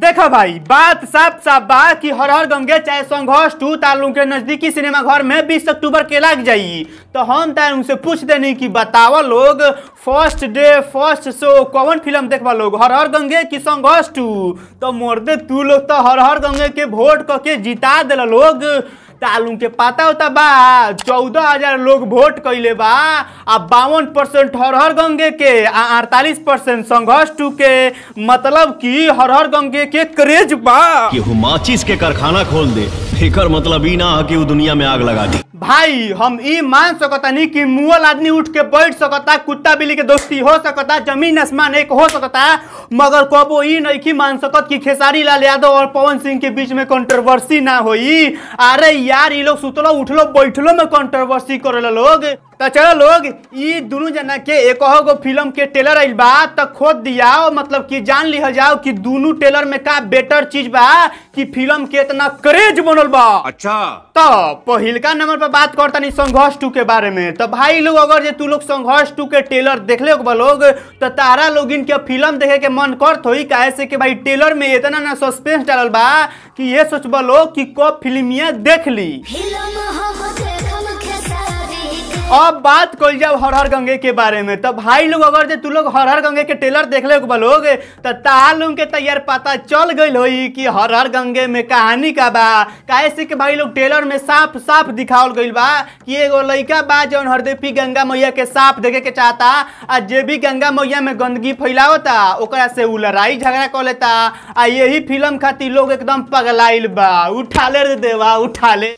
देखो भाई बात साफ साफ बा कि हर हर गंगे चाहे संघर्ष टू तालू के नजदीकी सिनेमा घर में 20 अक्टूबर के लग जाई तो हम तार उनसे पूछ देनी कि बताओ लोग फर्स्ट डे फर्स्ट शो कौन फिल्म देखवा लोग हर हर गंगे की संघर्ष टू तो दे तू लोग तो हर हर गंगे के वोट करके जिता दिल लोग तालुम के पता होता बा चौदह हजार लोग वोट कैले बा आ बावन परसेंट हर हर गंगे के आ अड़तालीस परसेंट संघर्ष टू के मतलब कि हर हर गंगे के क्रेज बा केहू माचिस के कारखाना खोल दे फिकर मतलब ई ना कि वो दुनिया में आग लगा दी भाई हम ई मान सकता नहीं कि मुअल आदमी उठ के बैठ सकता कुत्ता बिल्ली के दोस्ती हो सकता जमीन आसमान एक हो सकता मगर कबो ई नहीं मान सकत कि खेसारी लाल यादव और पवन सिंह के बीच में कंट्रोवर्सी ना होई अरे यार ये लोग सुतलो उठलो बैठलो में कंट्रोवर्सी करेला लोग तो चलो लोग ये दोनों जना के एक गो फिल्म के टेलर आई बा तो खोद दिया मतलब कि जान लिया जाओ कि दोनों टेलर में का बेटर चीज बा कि फिल्म के इतना क्रेज बनल बा अच्छा तो पहिलका नंबर पर बात करता नहीं संघर्ष टू के बारे में तो भाई लोग अगर तू लोग संघर्ष टू के टेलर देख ले लोग तो तारा लोग इनके फिल्म देखे के मन करत हो कैसे कि भाई टेलर में इतना ना सस्पेंस डालल बा कि ये सोचबा लोग कि कब फिल्मिया देख ली फिल्म अब बात कर जब हर हर गंगे के बारे में तो भाई लोग अगर जो तू लोग हर हर गंगे के टेलर देख ले लोग तो ताल लोग के तैयार पता चल गए हो कि हर हर गंगे में कहानी का बा से कि भाई लोग टेलर में साफ साफ दिखावल गई बा कि एगो लड़का बा जौन हरदेपी गंगा मैया के साफ देखे के चाहता आ जे भी गंगा मैया में गंदगी फैलावता ओकरा से उ लड़ाई झगड़ा कर लेता आ यही फिल्म खातिर लोग एकदम पगलाइल बा उठा ले रे देवा उठा ले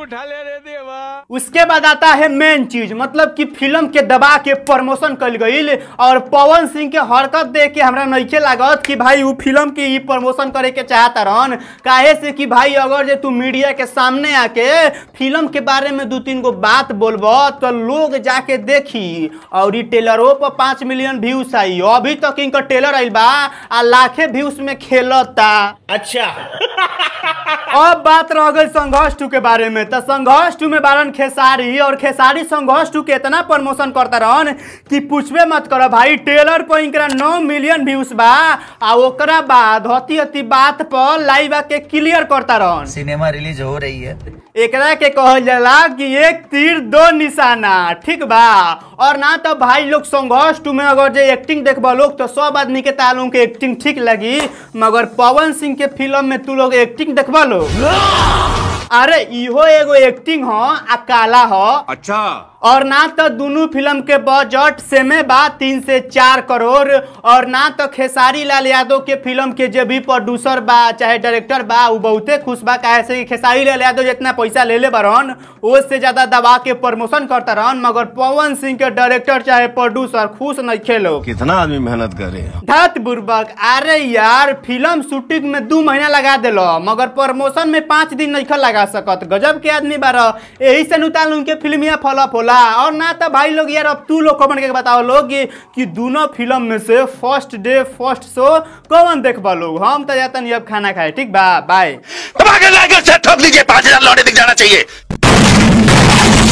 उठा ले रे देवा उसके बाद आता है मेन चीज चीज मतलब कि फिल्म के दबा के प्रमोशन कल गई और पवन सिंह के हरकत देख के हमरा नईखे लागत कि भाई वो फिल्म की प्रमोशन करे के चाहता रहन काहे से कि भाई अगर जो तू मीडिया के सामने आके फिल्म के बारे में दो तीन गो बात बोलब तो लोग जाके देखी और ये टेलरों पर पाँच मिलियन व्यूज आई अभी तक तो इनका टेलर आई बा आ लाखे व्यूज में खेलता अच्छा अब बात रह गई संघर्ष टू के बारे में तो संघर्ष टू में बारन खेसारी और खेसारी संघ बॉस टू के इतना प्रमोशन करता रहन कि पूछबे मत करो भाई टेलर पर इनका नौ मिलियन व्यूज बा आ ओकरा बाद अति अति बात पर लाइव आके क्लियर करता रहन सिनेमा रिलीज हो रही है एकरा के कहल जाला कि एक तीर दो निशाना ठीक बा और ना तो भाई लोग संघर्ष टू में अगर जो एक्टिंग देखबा लोग तो सब आदमी के तालों के एक्टिंग ठीक लगी मगर पवन सिंह के फिल्म में तू लोग एक्टिंग देखबा लोग हाँ। अरे इहो एगो एक्टिंग हो आ काला हो अच्छा और ना तो दोनों फिल्म के बजट सेमे बा तीन से चार करोड़ और ना तो खेसारी लाल यादव के फिल्म के जो भी प्रोड्यूसर बा चाहे डायरेक्टर बा वो बहुते खुश बा कहे से खेसारी लाल यादव जितना पैसा ले ले बरहन उससे ज़्यादा दबा के प्रमोशन करता रहन मगर पवन सिंह के डायरेक्टर चाहे प्रोड्यूसर खुश नहीं खेलो कितना आदमी मेहनत करे धत बुर्बक अरे यार फिल्म शूटिंग में दू महीना लगा दिल मगर प्रमोशन में पाँच दिन नहीं लगा सकत गजब के आदमी बार यही से नुता उनके फिल्मिया फॉलोअप हो बोला और ना तो भाई लोग यार अब तू लोग कमेंट करके बताओ लोग कि दोनों फिल्म में से फर्स्ट डे फर्स्ट शो कौन देख पा लोग हम तो जाते नहीं अब खाना खाए ठीक बा बाय ठोक लीजिए पाँच हजार लौटे दिख जाना चाहिए